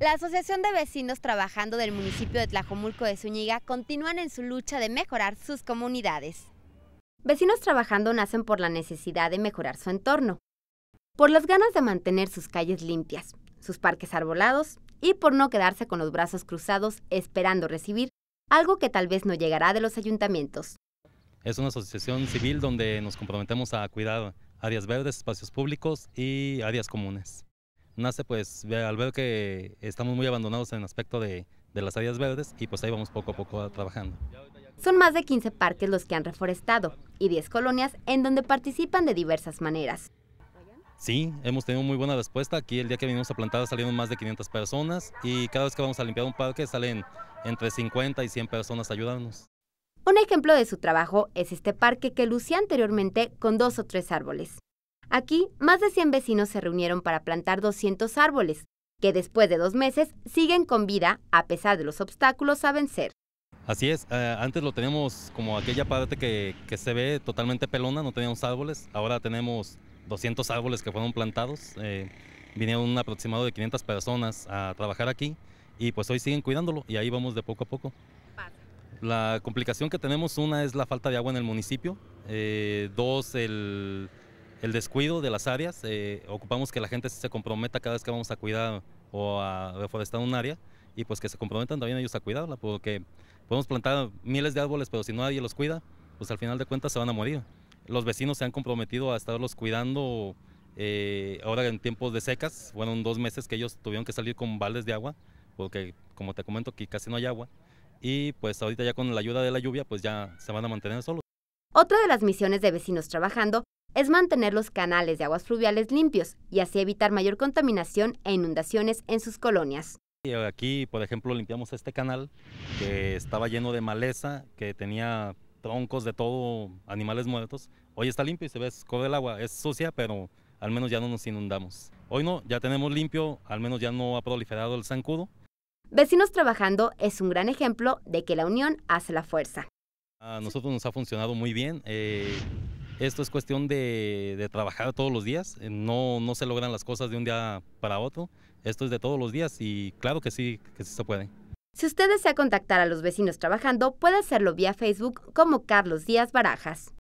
La Asociación de Vecinos Trabajando del municipio de Tlajomulco de Zúñiga continúan en su lucha de mejorar sus comunidades. Vecinos Trabajando nacen por la necesidad de mejorar su entorno, por las ganas de mantener sus calles limpias, sus parques arbolados y por no quedarse con los brazos cruzados esperando recibir algo que tal vez no llegará de los ayuntamientos. Es una asociación civil donde nos comprometemos a cuidar áreas verdes, espacios públicos y áreas comunes nace pues al ver que estamos muy abandonados en aspecto de, de las áreas verdes y pues ahí vamos poco a poco trabajando. Son más de 15 parques los que han reforestado y 10 colonias en donde participan de diversas maneras. Sí, hemos tenido muy buena respuesta. Aquí el día que vinimos a plantar salieron más de 500 personas y cada vez que vamos a limpiar un parque salen entre 50 y 100 personas a ayudarnos. Un ejemplo de su trabajo es este parque que lucía anteriormente con dos o tres árboles. Aquí, más de 100 vecinos se reunieron para plantar 200 árboles, que después de dos meses siguen con vida a pesar de los obstáculos a vencer. Así es, eh, antes lo teníamos como aquella parte que, se ve totalmente pelona, no teníamos árboles, ahora tenemos 200 árboles que fueron plantados, eh, vinieron un aproximado de 500 personas a trabajar aquí y pues hoy siguen cuidándolo y ahí vamos de poco a poco. La complicación que tenemos, una es la falta de agua en el municipio, eh, dos, el el descuido de las áreas. Eh, ocupamos que la gente se comprometa cada vez que vamos a cuidar o a reforestar un área y pues que se comprometan también ellos a cuidarla, porque podemos plantar miles de árboles, pero si nadie los cuida, pues al final de cuentas se van a morir. Los vecinos se han comprometido a estarlos cuidando eh, ahora en tiempos de secas, fueron dos meses que ellos tuvieron que salir con baldes de agua, porque como te comento aquí casi no hay agua, y pues ahorita ya con la ayuda de la lluvia pues ya se van a mantener solos. Otra de las misiones de Vecinos Trabajando es mantener los canales de aguas fluviales limpios y así evitar mayor contaminación e inundaciones en sus colonias. Eh, aquí, por ejemplo, limpiamos este canal que estaba lleno de maleza, que tenía troncos de todo, animales muertos. Hoy está limpio y se ve, corre el agua, es sucia, pero al menos ya no nos inundamos. Hoy no, ya tenemos limpio, al menos ya no ha proliferado el zancudo. Vecinos Trabajando es un gran ejemplo de que la unión hace la fuerza. A nosotros nos ha funcionado muy bien. Eh, esto es cuestión de, trabajar todos los días, eh, no, no se logran las cosas de un día para otro, esto es de todos los días y claro que sí, que sí se puede. Si usted desea contactar a los vecinos trabajando, puede hacerlo vía Facebook como Carlos Díaz Barajas.